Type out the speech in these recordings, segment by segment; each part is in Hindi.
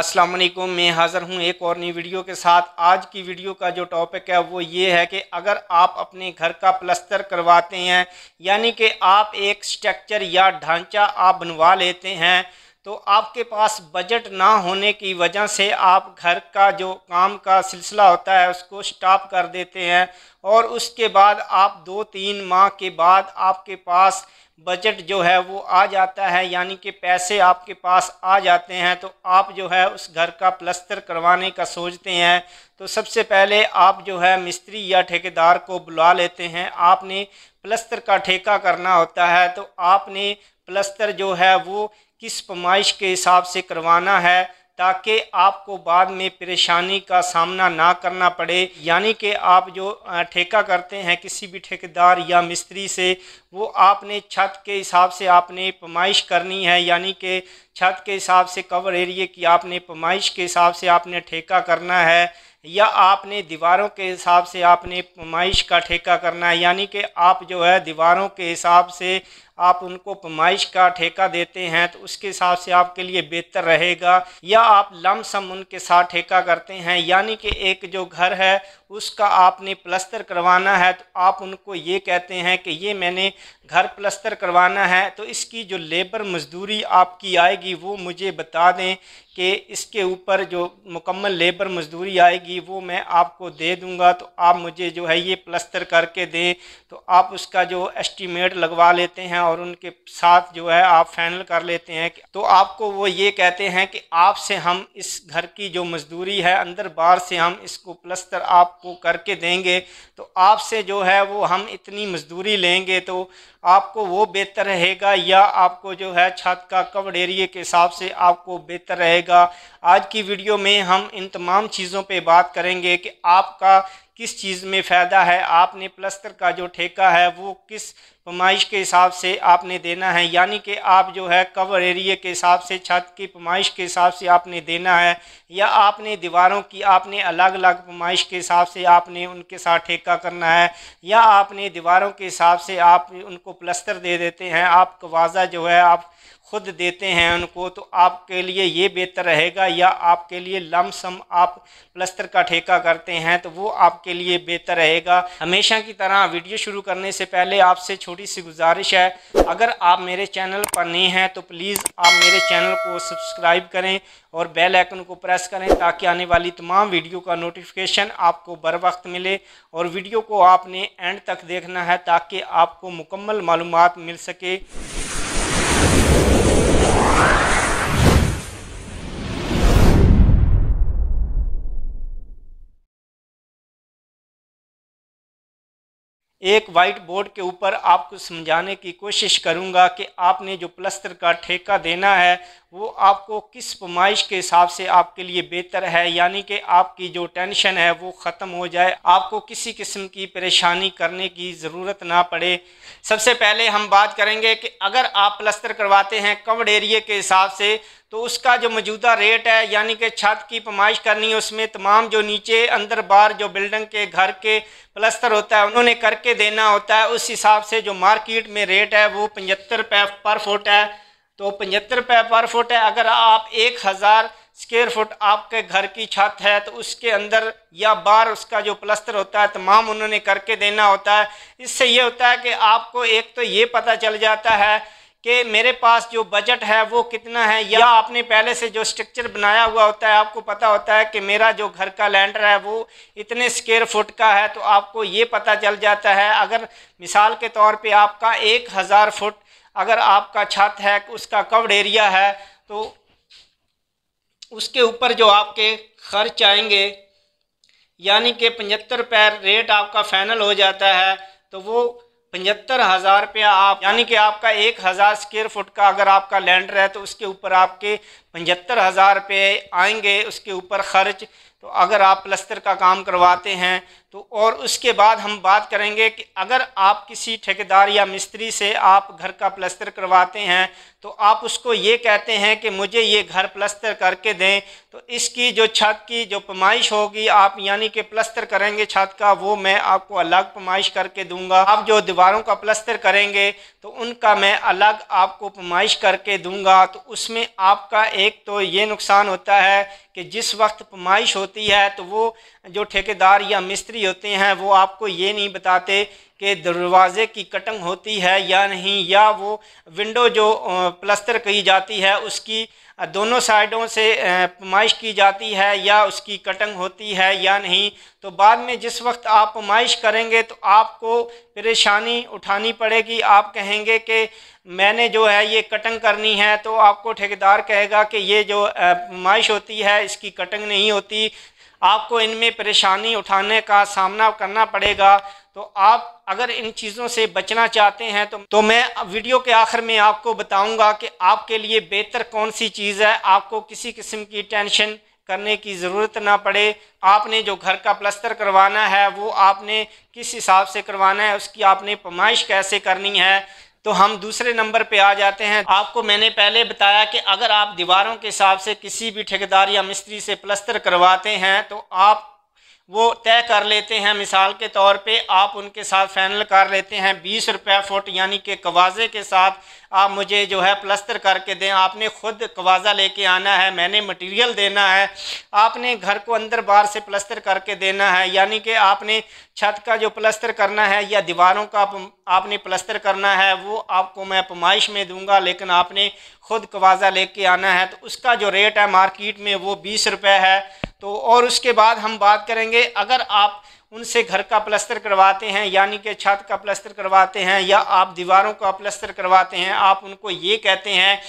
अस्सलाम वालेकुम मैं हाज़र हूँ एक और नई वीडियो के साथ आज की वीडियो का जो टॉपिक है वो ये है कि अगर आप अपने घर का प्लस्तर करवाते हैं यानी कि आप एक स्ट्रक्चर या ढांचा आप बनवा लेते हैं तो आपके पास बजट ना होने की वजह से आप घर का जो काम का सिलसिला होता है उसको स्टॉप कर देते हैं और उसके बाद आप दो तीन माह के बाद आपके पास बजट जो है वो आ जाता है यानी कि पैसे आपके पास आ जाते हैं तो आप जो है उस घर का प्लस्तर करवाने का सोचते हैं तो सबसे पहले आप जो है मिस्त्री या ठेकेदार को बुला लेते हैं आपने प्लस्तर का ठेका करना होता है तो आपने प्लस्तर जो है वो किस पमाइश के हिसाब से करवाना है ताकि आपको बाद में परेशानी का सामना ना करना पड़े यानी कि आप जो ठेका करते हैं किसी भी ठेकेदार या मिस्त्री से वो आपने छत के हिसाब से आपने पमाइश करनी है यानी कि छत के हिसाब से कवर एरिए की आपने पमाइश के हिसाब से आपने ठेका करना है या आपने दीवारों के हिसाब से आपने पमाइश का ठेका करना है यानी कि आप जो है दीवारों के हिसाब से आप उनको पमाइश का ठेका देते हैं तो उसके हिसाब से आपके लिए बेहतर रहेगा या आप लमसम उनके साथ ठेका करते हैं यानी कि एक जो घर है उसका आपने प्लस्तर करवाना है तो आप उनको ये कहते हैं कि ये मैंने घर प्लस्तर करवाना है तो इसकी जो लेबर मजदूरी आपकी आएगी वो मुझे बता दें कि इसके ऊपर जो मुकम्मल लेबर मजदूरी आएगी वो मैं आपको दे दूंगा तो आप मुझे जो है ये प्लस्तर करके दें तो आप उसका जो एस्टीमेट लगवा लेते हैं और उनके साथ जो है आप फाइनल कर लेते हैं तो आपको वो ये कहते हैं कि आपसे हम इस घर की जो मजदूरी है अंदर बाहर से हम इसको प्लस्तर आपको करके देंगे तो आपसे जो है वो हम इतनी मजदूरी लेंगे तो आपको वो बेहतर रहेगा या आपको जो है छत का कवड़ एरिए के हिसाब से आपको बेहतर रहेगा आज की वीडियो में हम इन तमाम चीज़ों पे बात करेंगे कि आपका किस चीज़ में फ़ायदा है आपने प्लस्तर का जो ठेका है वो किस पमाइश के हिसाब से आपने देना है यानी कि आप जो है कवर एरिए के हिसाब से छत की पमाइश के हिसाब से आपने देना है या आपने दीवारों की आपने अलग अलग पमाइश के हिसाब से आपने उनके साथ ठेका करना है या आपने दीवारों के हिसाब से आप उनको प्लस्तर दे देते हैं आप कवाजा जो है आप खुद देते हैं उनको तो आपके लिए ये बेहतर रहेगा या आपके लिए लम सम आप प्लस्तर का ठेका करते हैं तो वो आपके लिए बेहतर रहेगा हमेशा की तरह वीडियो शुरू करने से पहले आपसे छोटी सी गुजारिश है अगर आप मेरे चैनल पर नए हैं तो प्लीज़ आप मेरे चैनल को सब्सक्राइब करें और बेल आइकन को प्रेस करें ताकि आने वाली तमाम वीडियो का नोटिफिकेशन आपको बर वक्त मिले और वीडियो को आपने एंड तक देखना है ताकि आपको मुकम्मल मालूम मिल सके एक वाइट बोर्ड के ऊपर आपको समझाने की कोशिश करूंगा कि आपने जो प्लस्तर का ठेका देना है वो आपको किस पमाइश के हिसाब से आपके लिए बेहतर है यानी कि आपकी जो टेंशन है वो ख़त्म हो जाए आपको किसी किस्म की परेशानी करने की ज़रूरत ना पड़े सबसे पहले हम बात करेंगे कि अगर आप प्लस्तर करवाते हैं कवर्ड एरिए के हिसाब से तो उसका जो मौजूदा रेट है यानी कि छत की पमाइश करनी है उसमें तमाम जो नीचे अंदर बाहर जो बिल्डिंग के घर के प्लस्तर होता है उन्होंने करके देना होता है उस हिसाब से जो मार्केट में रेट है वो पचहत्तर रुपये पर फुट है तो पचहत्तर रुपये पर फुट है अगर आप एक हज़ार स्क्वेयर फुट आपके घर की छत है तो उसके अंदर या बाहर उसका जो प्लस्तर होता है तमाम उन्होंने करके देना होता है इससे ये होता है कि आपको एक तो ये पता चल जाता है कि मेरे पास जो बजट है वो कितना है या आपने पहले से जो स्ट्रक्चर बनाया हुआ होता है आपको पता होता है कि मेरा जो घर का लैंडर है वो इतने स्क्वेयर फुट का है तो आपको ये पता चल जाता है अगर मिसाल के तौर पे आपका एक हज़ार फुट अगर आपका छत है उसका कवर्ड एरिया है तो उसके ऊपर जो आपके खर्च आएंगे यानी कि पचहत्तर पैर रेट आपका फाइनल हो जाता है तो वो पचहत्तर हज़ार रुपया आप यानी कि आपका एक हज़ार स्क्वेयर फुट का अगर आपका लैंड रहे तो उसके ऊपर आपके पचहत्तर हज़ार रुपये आएंगे उसके ऊपर ख़र्च तो अगर आप प्लस्तर का काम करवाते हैं तो और उसके बाद हम बात करेंगे कि अगर आप किसी ठेकेदार या मिस्त्री से आप घर का प्लस्तर करवाते हैं तो आप उसको ये कहते हैं कि मुझे ये घर प्लस्तर करके दें तो इसकी जो छत की जो पमाइश होगी आप यानी कि प्लस्तर करेंगे छत का वो मैं आपको अलग पमाइश करके दूंगा आप जो दीवारों का प्लस्तर करेंगे तो उनका मैं अलग आपको पमाइश करके दूंगा तो उसमें आपका एक एक तो ये नुकसान होता है कि जिस वक्त पमाइश होती है तो वो जो ठेकेदार या मिस्त्री होते हैं वो आपको ये नहीं बताते कि दरवाज़े की कटिंग होती है या नहीं या वो विंडो जो प्लस्तर की जाती है उसकी दोनों साइडों से पमाइश की जाती है या उसकी कटिंग होती है या नहीं तो बाद में जिस वक्त आप पमाइश करेंगे तो आपको परेशानी उठानी पड़ेगी आप कहेंगे कि मैंने जो है ये कटिंग करनी है तो आपको ठेकेदार कहेगा कि ये जो पमाइश होती है इसकी कटिंग नहीं होती आपको इनमें परेशानी उठाने का सामना करना पड़ेगा तो आप अगर इन चीज़ों से बचना चाहते हैं तो तो मैं वीडियो के आखिर में आपको बताऊंगा कि आपके लिए बेहतर कौन सी चीज़ है आपको किसी किस्म की टेंशन करने की ज़रूरत ना पड़े आपने जो घर का प्लस्तर करवाना है वो आपने किस हिसाब से करवाना है उसकी आपने पमाइश कैसे करनी है तो हम दूसरे नंबर पे आ जाते हैं आपको मैंने पहले बताया कि अगर आप दीवारों के हिसाब से किसी भी ठेकेदार या मिस्त्री से प्लस्तर करवाते हैं तो आप वो तय कर लेते हैं मिसाल के तौर पे आप उनके साथ फैनल कर लेते हैं बीस रुपये फ़ुट यानी कि कवाजे के साथ आप मुझे जो है प्लस्तर करके दें आपने ख़ुद कवाजा लेके आना है मैंने मटेरियल देना है आपने घर को अंदर बाहर से प्लस्तर करके देना है यानी कि आपने छत का जो प्लस्तर करना है या दीवारों का आपने प्लस्तर करना है वो आपको मैं पमाइश में दूंगा लेकिन आपने ख़ुद कवाजा लेके आना है तो उसका जो रेट है मार्केट में वो बीस रुपये है तो और उसके बाद हम बात करेंगे अगर आप उनसे घर का प्लस्तर करवाते हैं यानी कि छत का प्लस्तर करवाते हैं या आप दीवारों का प्लस्तर करवाते हैं आप उनको ये कहते हैं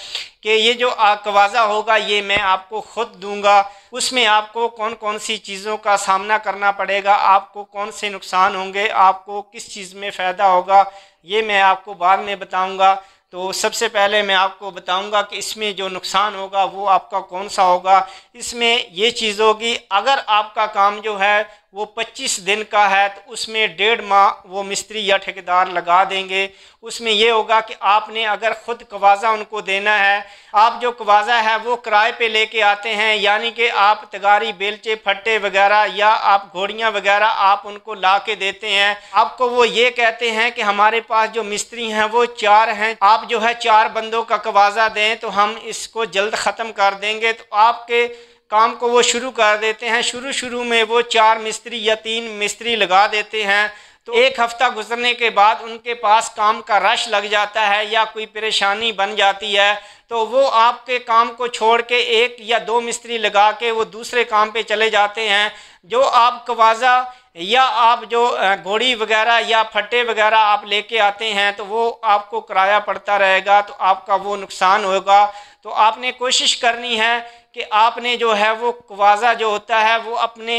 कि ये जो आकवाजा होगा ये मैं आपको ख़ुद दूंगा उसमें आपको कौन कौन सी चीज़ों का सामना करना पड़ेगा आपको कौन से नुकसान होंगे आपको किस चीज़ में फ़ायदा होगा ये मैं आपको बाद में बताऊँगा तो सबसे पहले मैं आपको बताऊंगा कि इसमें जो नुकसान होगा वो आपका कौन सा होगा इसमें ये चीज़ होगी अगर आपका काम जो है वो 25 दिन का है तो उसमें डेढ़ माह वो मिस्त्री या ठेकेदार लगा देंगे उसमें यह होगा कि आपने अगर ख़ुद कवाजा उनको देना है आप जो कवाजा है वो किराए पे लेके आते हैं यानी कि आप तगारी बेलचे फट्टे वगैरह या आप घोड़ियाँ वगैरह आप उनको ला के देते हैं आपको वो ये कहते हैं कि हमारे पास जो मिस्त्री हैं वो चार हैं आप जो है चार बंदों का कवाजा दें तो हम इसको जल्द ख़त्म कर देंगे तो आपके काम को वो शुरू कर देते हैं शुरू शुरू में वो चार मिस्त्री या तीन मिस्त्री लगा देते हैं तो एक हफ्ता गुजरने के बाद उनके पास काम का रश लग जाता है या कोई परेशानी बन जाती है तो वो आपके काम को छोड़ के एक या दो मिस्त्री लगा के वो दूसरे काम पे चले जाते हैं जो आप कवाजा या आप जो घोड़ी वगैरह या फट्टे वगैरह आप लेके आते हैं तो वो आपको किराया पड़ता रहेगा तो आपका वो नुकसान होगा तो आपने कोशिश करनी है कि आपने जो है वो कवाजा जो होता है वो अपने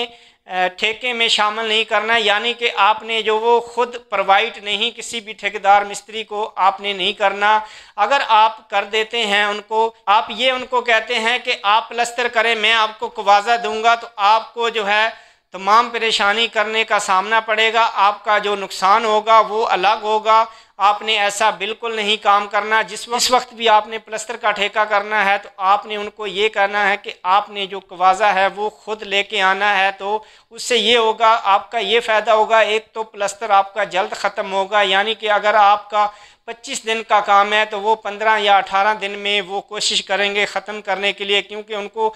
ठेके में शामिल नहीं करना यानी कि आपने जो वो ख़ुद प्रोवाइड नहीं किसी भी ठेकेदार मिस्त्री को आपने नहीं करना अगर आप कर देते हैं उनको आप ये उनको कहते हैं कि आप प्लस्तर करें मैं आपको कवाजा दूंगा तो आपको जो है तमाम परेशानी करने का सामना पड़ेगा आपका जो नुकसान होगा वो अलग होगा आपने ऐसा बिल्कुल नहीं काम करना जिस वक्त, वक्त भी आपने प्लस्तर का ठेका करना है तो आपने उनको ये करना है कि आपने जो कवाजा है वो खुद लेके आना है तो उससे ये होगा आपका ये फ़ायदा होगा एक तो प्लस्तर आपका जल्द ख़त्म होगा यानी कि अगर आपका 25 दिन का काम है तो वो 15 या 18 दिन में वो कोशिश करेंगे ख़त्म करने के लिए क्योंकि उनको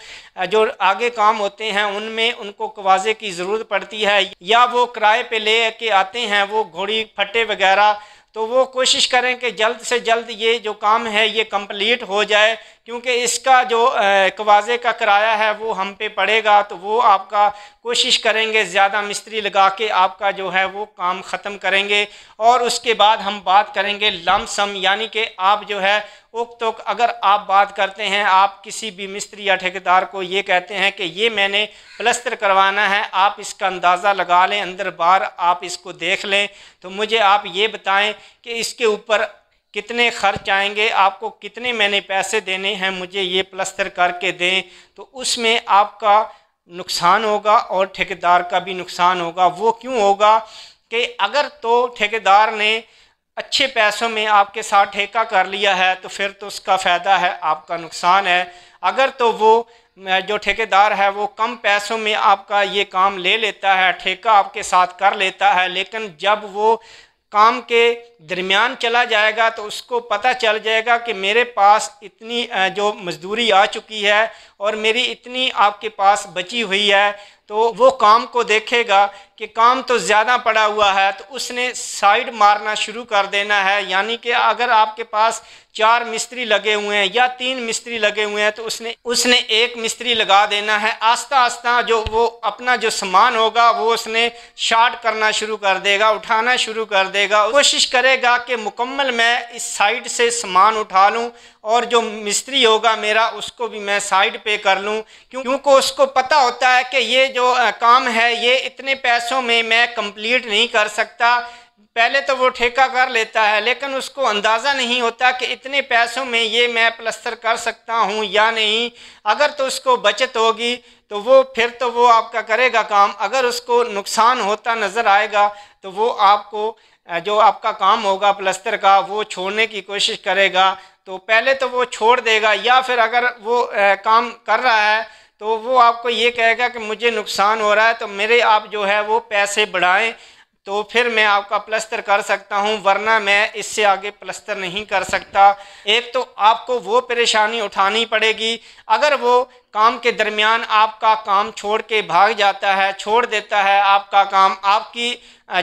जो आगे काम होते हैं उनमें उनको कवाजे की ज़रूरत पड़ती है या वो किराए पे ले के आते हैं वो घोड़ी फटे वगैरह तो वो कोशिश करें कि जल्द से जल्द ये जो काम है ये कंप्लीट हो जाए क्योंकि इसका जो कवाजे का किराया है वो हम पे पड़ेगा तो वो आपका कोशिश करेंगे ज़्यादा मिस्त्री लगा के आपका जो है वो काम ख़त्म करेंगे और उसके बाद हम बात करेंगे लम सम यानी कि आप जो है उक्त तो अगर आप बात करते हैं आप किसी भी मिस्त्री या ठेकेदार को ये कहते हैं कि ये मैंने प्लस्तर करवाना है आप इसका अंदाज़ा लगा लें अंदर बार आप इसको देख लें तो मुझे आप ये बताएं कि इसके ऊपर कितने खर्च आएंगे आपको कितने मैंने पैसे देने हैं मुझे ये प्लस्तर करके दें तो उसमें आपका नुकसान होगा और ठेकेदार का भी नुकसान होगा वो क्यों होगा कि अगर तो ठेकेदार ने अच्छे पैसों में आपके साथ ठेका कर लिया है तो फिर तो उसका फ़ायदा है आपका नुकसान है अगर तो वो जो ठेकेदार है वो कम पैसों में आपका ये काम ले लेता है ठेका आपके साथ कर लेता है लेकिन जब वो काम के दरमियान चला जाएगा तो उसको पता चल जाएगा कि मेरे पास इतनी जो मजदूरी आ चुकी है और मेरी इतनी आपके पास बची हुई है तो वो काम को देखेगा कि काम तो ज़्यादा पड़ा हुआ है तो उसने साइड मारना शुरू कर देना है यानी कि अगर आपके पास चार मिस्त्री लगे हुए हैं या तीन मिस्त्री लगे हुए हैं तो उसने उसने एक मिस्त्री लगा देना है आस्ता आस्ता जो वो अपना जो सामान होगा वो उसने शार्ट करना शुरू कर देगा उठाना शुरू कर देगा कोशिश करेगा कि मुकम्मल मैं इस साइड से सामान उठा लूँ और जो मिस्त्री होगा मेरा उसको भी मैं साइड पे कर लूँ क्यों क्योंकि उसको पता होता है कि ये जो काम है ये इतने पैसे पैसों में मैं कंप्लीट नहीं कर सकता पहले तो वो ठेका कर लेता है लेकिन उसको अंदाज़ा नहीं होता कि इतने पैसों में ये मैं प्लस्तर कर सकता हूँ या नहीं अगर तो उसको बचत होगी तो वो फिर तो वो आपका करेगा काम अगर उसको नुकसान होता नज़र आएगा तो वो आपको जो आपका काम होगा प्लस्तर का वो छोड़ने की कोशिश करेगा तो पहले तो वो छोड़ देगा या फिर अगर वो काम कर रहा है तो वो आपको ये कहेगा कि मुझे नुकसान हो रहा है तो मेरे आप जो है वो पैसे बढ़ाएं तो फिर मैं आपका प्लस्तर कर सकता हूँ वरना मैं इससे आगे प्लस्तर नहीं कर सकता एक तो आपको वो परेशानी उठानी पड़ेगी अगर वो काम के दरमियान आपका काम छोड़ के भाग जाता है छोड़ देता है आपका काम आपकी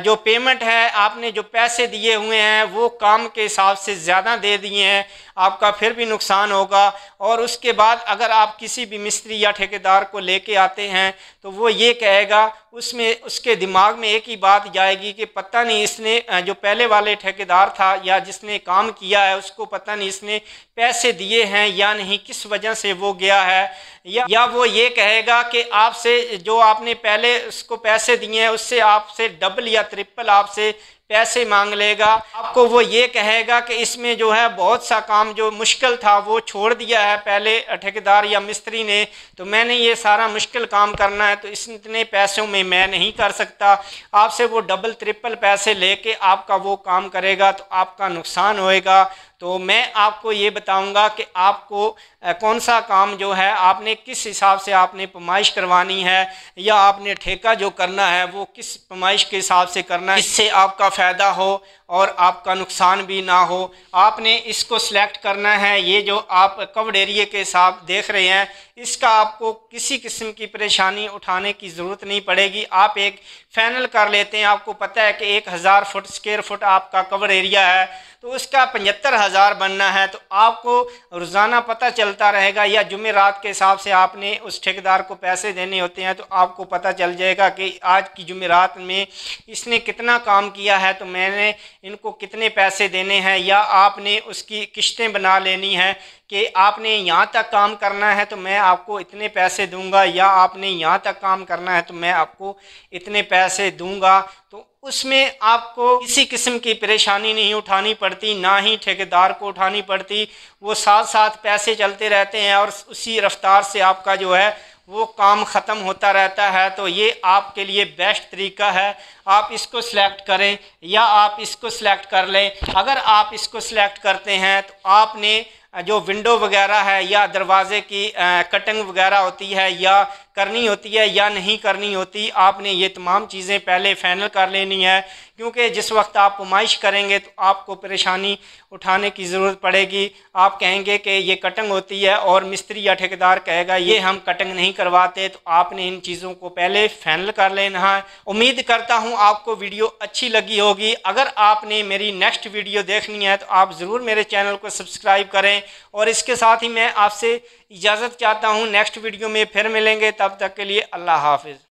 जो पेमेंट है आपने जो पैसे दिए हुए हैं वो काम के हिसाब से ज़्यादा दे दिए हैं आपका फिर भी नुकसान होगा और उसके बाद अगर आप किसी भी मिस्त्री या ठेकेदार को लेके आते हैं तो वो ये कहेगा उसमें उसके दिमाग में एक ही बात जाएगी कि पता नहीं इसने जो पहले वाले ठेकेदार था या जिसने काम किया है उसको पता नहीं इसने पैसे दिए हैं या नहीं किस वजह से वो गया है या या वो ये कहेगा कि आपसे जो आपने पहले उसको पैसे दिए हैं उससे आपसे डबल या ट्रिपल आपसे पैसे मांग लेगा आपको वो ये कहेगा कि इसमें जो है बहुत सा काम जो मुश्किल था वो छोड़ दिया है पहले ठेकेदार या मिस्त्री ने तो मैंने ये सारा मुश्किल काम करना है तो इस इतने पैसों में मैं नहीं कर सकता आपसे वो डबल ट्रिपल पैसे लेके आपका वो काम करेगा तो आपका नुकसान होएगा तो मैं आपको ये बताऊंगा कि आपको कौन सा काम जो है आपने किस हिसाब से आपने पमाइश करवानी है या आपने ठेका जो करना है वो किस पमाइश के हिसाब से करना है इससे आपका फ़ायदा हो और आपका नुकसान भी ना हो आपने इसको सिलेक्ट करना है ये जो आप कवर्ड एरिए के हिसाब देख रहे हैं इसका आपको किसी किस्म की परेशानी उठाने की ज़रूरत नहीं पड़ेगी आप एक फैनल कर लेते हैं आपको पता है कि एक हज़ार फुट स्केयर फुट आपका कवर एरिया है तो उसका पचहत्तर हज़ार बनना है तो आपको रोज़ाना पता चलता रहेगा या जुमे रात के हिसाब से आपने उस ठेकेदार को पैसे देने होते हैं तो आपको पता चल जाएगा कि आज की जुमे रात में इसने कितना काम किया है तो मैंने इनको कितने पैसे देने हैं या आपने उसकी किश्तें बना लेनी है कि आपने यहाँ तक काम करना है तो मैं आपको इतने पैसे दूंगा या आपने यहाँ तक काम करना है तो मैं आपको इतने पैसे दूंगा तो उसमें आपको किसी किस्म की परेशानी नहीं उठानी पड़ती ना ही ठेकेदार को उठानी पड़ती वो साथ साथ पैसे चलते रहते हैं और उसी रफ्तार से आपका जो है वो काम ख़त्म होता रहता है तो ये आपके लिए बेस्ट तरीका है आप इसको सिलेक्ट करें या आप इसको सिलेक्ट कर लें अगर आप इसको सिलेक्ट करते हैं तो आपने जो विंडो वगैरह है या दरवाज़े की कटिंग वगैरह होती है या करनी होती है या नहीं करनी होती आपने ये तमाम चीज़ें पहले फाइनल कर लेनी है क्योंकि जिस वक्त आप नुमाइश करेंगे तो आपको परेशानी उठाने की ज़रूरत पड़ेगी आप कहेंगे कि ये कटिंग होती है और मिस्त्री या ठेकेदार कहेगा ये हम कटिंग नहीं करवाते तो आपने इन चीज़ों को पहले फाइनल कर लेना है उम्मीद करता हूँ आपको वीडियो अच्छी लगी होगी अगर आपने मेरी नेक्स्ट वीडियो देखनी है तो आप ज़रूर मेरे चैनल को सब्सक्राइब करें करें और इसके साथ ही मैं आपसे इजाज़त चाहता हूँ नेक्स्ट वीडियो में फिर मिलेंगे तब तक के लिए अल्लाह हाफिज़